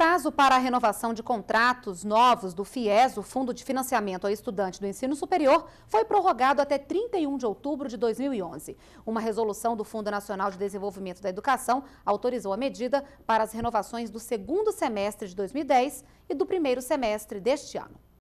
prazo para a renovação de contratos novos do FIES, o Fundo de Financiamento ao Estudante do Ensino Superior, foi prorrogado até 31 de outubro de 2011. Uma resolução do Fundo Nacional de Desenvolvimento da Educação autorizou a medida para as renovações do segundo semestre de 2010 e do primeiro semestre deste ano.